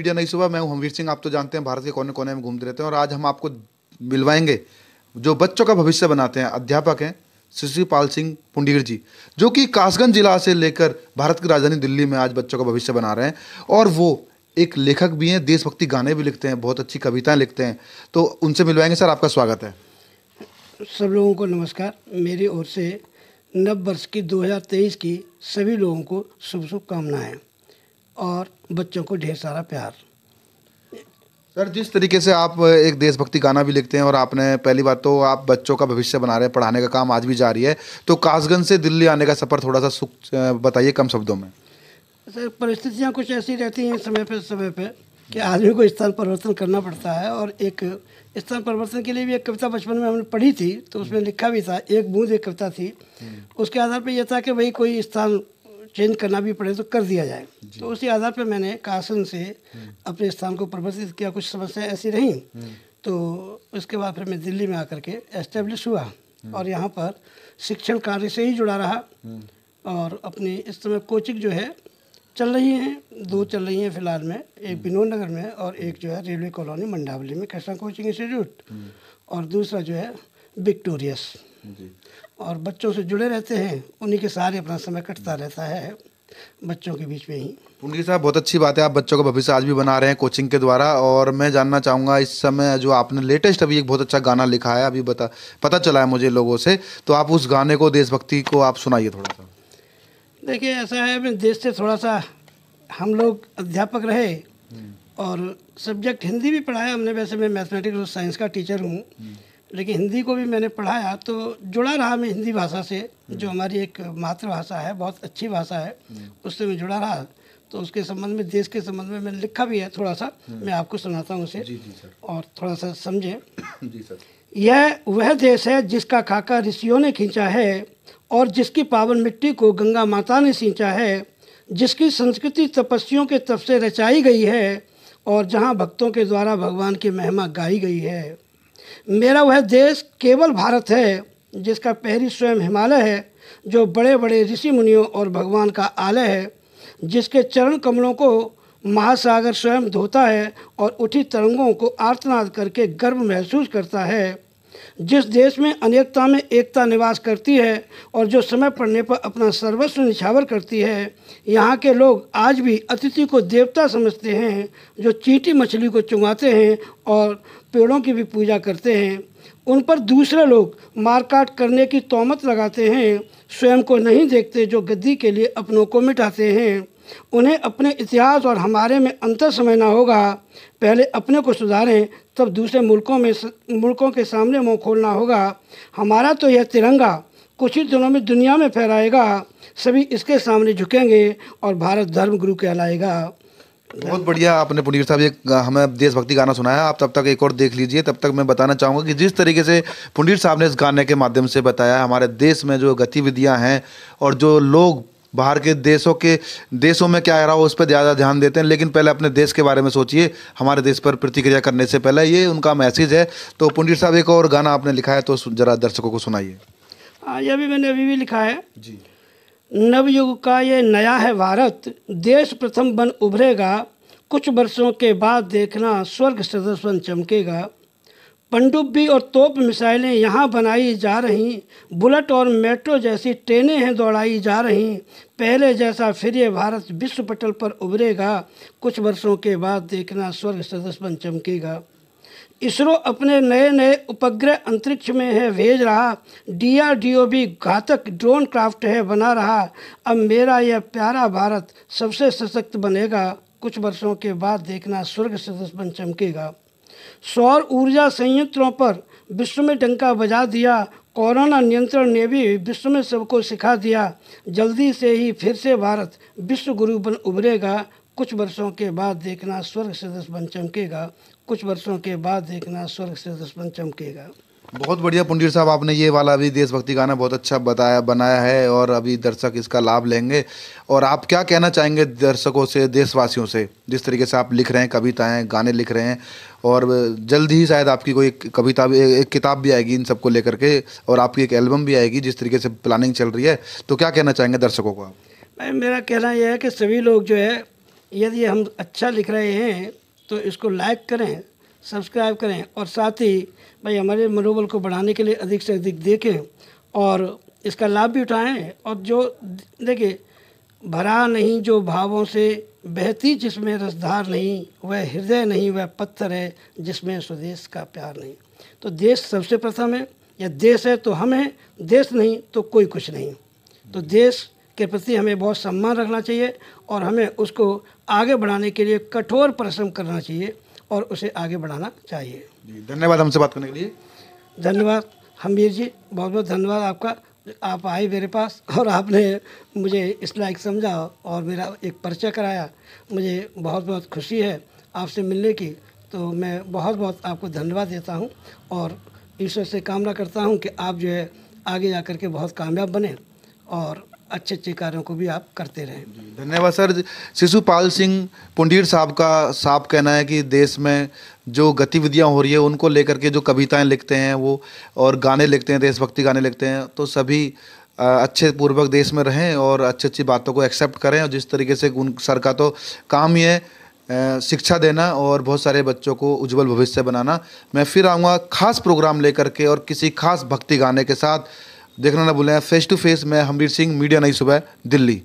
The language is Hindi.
मीडिया नई सुबह मैं हमवीर सिंह आप तो जानते हैं भारत के कोने कोने में घूमते रहते हैं और आज हम आपको मिलवाएंगे जो बच्चों का भविष्य बनाते हैं अध्यापक हैं शिशुपाल सिंह पुंडीर जी जो कि कासगंज जिला से लेकर भारत की राजधानी दिल्ली में आज बच्चों का भविष्य बना रहे हैं और वो एक लेखक भी हैं देशभक्ति गाने भी लिखते हैं बहुत अच्छी कविताएँ लिखते हैं तो उनसे मिलवाएंगे सर आपका स्वागत है सब लोगों को नमस्कार मेरी ओर से नव वर्ष की 2023 की सभी लोगों को शुभ शुभकामनाएँ और बच्चों को ढेर सारा प्यार सर जिस तरीके से आप एक देशभक्ति गाना भी लिखते हैं और आपने पहली बार तो आप बच्चों का भविष्य बना रहे हैं पढ़ाने का काम आज भी जारी है तो कासगंज से दिल्ली आने का सफ़र थोड़ा सा सुख बताइए कम शब्दों में सर परिस्थितियाँ कुछ ऐसी रहती हैं समय पर समय पर कि आदमी को स्थान परिवर्तन करना पड़ता है और एक स्थान परिवर्तन के लिए भी एक कविता बचपन में हमने पढ़ी थी तो उसमें लिखा भी था एक बूंद एक कविता थी हम्म। उसके आधार पर यह था कि भाई कोई स्थान चेंज करना भी पड़े तो कर दिया जाए तो उसी आधार पर मैंने कासन से हम्म। अपने स्थान को प्रवर्तित किया कुछ समस्याएं ऐसी रहीं हम्म। तो उसके बाद फिर मैं दिल्ली में आकर के एस्टेब्लिश हुआ हम्म। और यहाँ पर शिक्षण कार्य से ही जुड़ा रहा और अपनी इस समय कोचिंग जो है चल रही हैं दो चल रही हैं फिलहाल में एक विनोद नगर में और एक जो है रेलवे कॉलोनी मंडावली में कृष्णा कोचिंग इंस्टीट्यूट और दूसरा जो है विक्टोरियस और बच्चों से जुड़े रहते हैं उन्हीं के सहारे अपना समय कटता रहता है बच्चों के बीच में ही पुंडी साहब बहुत अच्छी बात है आप बच्चों का भविष्य आज भी बना रहे हैं कोचिंग के द्वारा और मैं जानना चाहूँगा इस समय जो आपने लेटेस्ट अभी एक बहुत अच्छा गाना लिखा है अभी बता पता चला है मुझे लोगों से तो आप उस गाने को देशभक्ति को आप सुनाइए थोड़ा सा देखिए ऐसा है मैं देश से थोड़ा सा हम लोग अध्यापक रहे हम्म। और सब्जेक्ट हिंदी भी पढ़ाया हमने वैसे मैं मैथमेटिक्स और साइंस का टीचर हूँ हम्म। लेकिन हिंदी को भी मैंने पढ़ाया तो जुड़ा रहा मैं हिंदी भाषा से हम्म। जो हमारी एक मातृभाषा है बहुत अच्छी भाषा है हम्म। उससे मैं जुड़ा रहा तो उसके संबंध में देश के संबंध में मैंने लिखा भी है थोड़ा सा हम्म। मैं आपको सुनाता हूँ उसे जी, जी, सर। और थोड़ा सा समझें यह वह देश है जिसका खाका ऋषियों ने खींचा है और जिसकी पावन मिट्टी को गंगा माता ने सींचा है जिसकी संस्कृति तपस्वियों के तप से रचाई गई है और जहाँ भक्तों के द्वारा भगवान की महिमा गाई गई है मेरा वह देश केवल भारत है जिसका पहरी स्वयं हिमालय है जो बड़े बड़े ऋषि मुनियों और भगवान का आलय है जिसके चरण कमलों को महासागर स्वयं धोता है और उठी तरंगों को आर्तनाद करके गर्व महसूस करता है जिस देश में अनेकता में एकता निवास करती है और जो समय पड़ने पर अपना सर्वस्व निछावर करती है यहाँ के लोग आज भी अतिथि को देवता समझते हैं जो चीटी मछली को चुंगाते हैं और पेड़ों की भी पूजा करते हैं उन पर दूसरे लोग मारकाट करने की तोमत लगाते हैं स्वयं को नहीं देखते जो गद्दी के लिए अपनों को मिटाते हैं उन्हें अपने इतिहास और हमारे में अंतर समझना होगा पहले अपने को सुधारें तब दूसरे मुल्कों में मुल्कों के सामने मुँह खोलना होगा हमारा तो यह तिरंगा कुछ ही दिनों में दुनिया में फहराएगा सभी इसके सामने झुकेंगे और भारत धर्म गुरु कहलाएगा बहुत बढ़िया आपने पुनीर साहब एक हमें देशभक्ति गाना सुनाया आप तब तक एक और देख लीजिए तब तक मैं बताना चाहूँगा कि जिस तरीके से पुनीर साहब ने इस गाने के माध्यम से बताया हमारे देश में जो गतिविधियाँ हैं और जो लोग बाहर के देशों के देशों में क्या आ रहा हो उस पर ज़्यादा ध्यान देते हैं लेकिन पहले अपने देश के बारे में सोचिए हमारे देश पर प्रतिक्रिया करने से पहले ये उनका मैसेज है तो पुनीर साहब एक और गाना आपने लिखा है तो ज़रा दर्शकों को सुनाइए हाँ, ये भी मैंने अभी भी लिखा है जी नवयुग का ये नया है भारत देश प्रथम बन उभरेगा कुछ वर्षों के बाद देखना स्वर्ग बन चमकेगा पंडुब्बी और तोप मिसाइलें यहाँ बनाई जा रही बुलेट और मेट्रो जैसी ट्रेनें हैं दौड़ाई जा रहीं पहले जैसा फिर ये भारत विश्व पटल पर उभरेगा कुछ वर्षों के बाद देखना स्वर्ग सदस्य बन चमकेगा इसरो अपने नए नए उपग्रह अंतरिक्ष में है भेज रहा डीआरडीओ भी घातक ड्रोन क्राफ्ट है बना रहा अब मेरा यह प्यारा भारत सबसे सशक्त बनेगा कुछ वर्षों के बाद देखना स्वर्ग बन चमकेगा सौर ऊर्जा संयंत्रों पर विश्व में डंका बजा दिया कोरोना नियंत्रण ने भी विश्व में सबको सिखा दिया जल्दी से ही फिर से भारत विश्व गुरु बन उभरेगा कुछ वर्षों के बाद देखना स्वर्ग सदस्य बन चमकेगा कुछ वर्षों के बाद देखना स्वर्ग से दुश्मन चमकेगा बहुत बढ़िया पुंडीर साहब आपने ये वाला अभी देशभक्ति गाना बहुत अच्छा बताया बनाया है और अभी दर्शक इसका लाभ लेंगे और आप क्या कहना चाहेंगे दर्शकों से देशवासियों से जिस तरीके से आप लिख रहे हैं कविताएं गाने लिख रहे हैं और जल्द ही शायद आपकी कोई कविता भी एक किताब भी आएगी इन सबको लेकर के और आपकी एक एल्बम भी आएगी जिस तरीके से प्लानिंग चल रही है तो क्या कहना चाहेंगे दर्शकों को आप मेरा कहना यह है कि सभी लोग जो है यदि हम अच्छा लिख रहे हैं तो इसको लाइक करें सब्सक्राइब करें और साथ ही भाई हमारे मनोबल को बढ़ाने के लिए अधिक से अधिक देखें और इसका लाभ भी उठाएं और जो देखिए भरा नहीं जो भावों से बहती जिसमें रसधार नहीं वह हृदय नहीं वह पत्थर है जिसमें स्वदेश का प्यार नहीं तो देश सबसे प्रथम है या देश है तो हम हैं देश नहीं तो कोई कुछ नहीं तो देश के प्रति हमें बहुत सम्मान रखना चाहिए और हमें उसको आगे बढ़ाने के लिए कठोर परिश्रम करना चाहिए और उसे आगे बढ़ाना चाहिए धन्यवाद हमसे बात करने के लिए धन्यवाद हमीर जी बहुत बहुत धन्यवाद आपका आप आए मेरे पास और आपने मुझे इस लायक समझा और मेरा एक परिचय कराया मुझे बहुत बहुत खुशी है आपसे मिलने की तो मैं बहुत बहुत आपको धन्यवाद देता हूँ और ईश्वर से कामना करता हूँ कि आप जो है आगे जा कर के बहुत कामयाब बने और अच्छे अच्छे कार्यों को भी आप करते रहें धन्यवाद सर शिशुपाल सिंह पुंडीर साहब का साफ कहना है कि देश में जो गतिविधियां हो रही है उनको लेकर के जो कविताएं लिखते हैं वो और गाने लिखते हैं देशभक्ति गाने लिखते हैं तो सभी अच्छे पूर्वक देश में रहें और अच्छी अच्छी बातों को एक्सेप्ट करें और जिस तरीके से उन सर का तो काम ही है शिक्षा देना और बहुत सारे बच्चों को उज्जवल भविष्य बनाना मैं फिर आऊँगा खास प्रोग्राम लेकर के और किसी खास भक्ति गाने के साथ देखना ना भूलें फेस टू फेस मैं हमवीर सिंह मीडिया नई सुबह दिल्ली